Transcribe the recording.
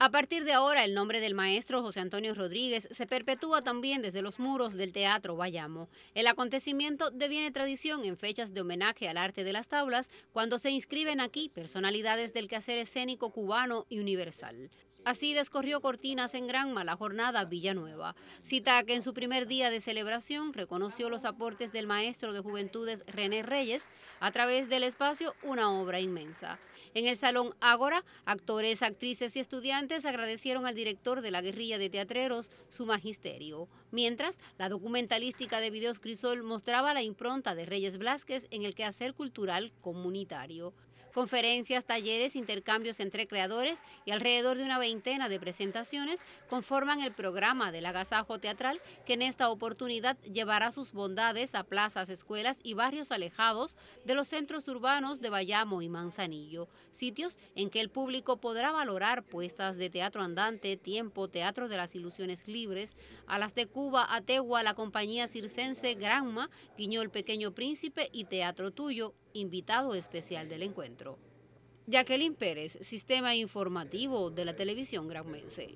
A partir de ahora, el nombre del maestro José Antonio Rodríguez se perpetúa también desde los muros del Teatro Bayamo. El acontecimiento deviene tradición en fechas de homenaje al arte de las tablas, cuando se inscriben aquí personalidades del quehacer escénico cubano y universal. Así descorrió cortinas en Granma la jornada Villanueva. Cita que en su primer día de celebración reconoció los aportes del maestro de juventudes René Reyes a través del espacio Una obra inmensa. En el Salón Ágora, actores, actrices y estudiantes agradecieron al director de la guerrilla de teatreros su magisterio. Mientras, la documentalística de Videos Crisol mostraba la impronta de Reyes Blasquez en el quehacer cultural comunitario conferencias, talleres, intercambios entre creadores y alrededor de una veintena de presentaciones conforman el programa del agasajo teatral que en esta oportunidad llevará sus bondades a plazas, escuelas y barrios alejados de los centros urbanos de Bayamo y Manzanillo, sitios en que el público podrá valorar puestas de teatro andante, tiempo, teatro de las ilusiones libres, a las de Cuba, Ategua, la compañía circense Granma, Guiñol Pequeño Príncipe y Teatro Tuyo, invitado especial del encuentro. Jacqueline Pérez, Sistema Informativo de la Televisión Mense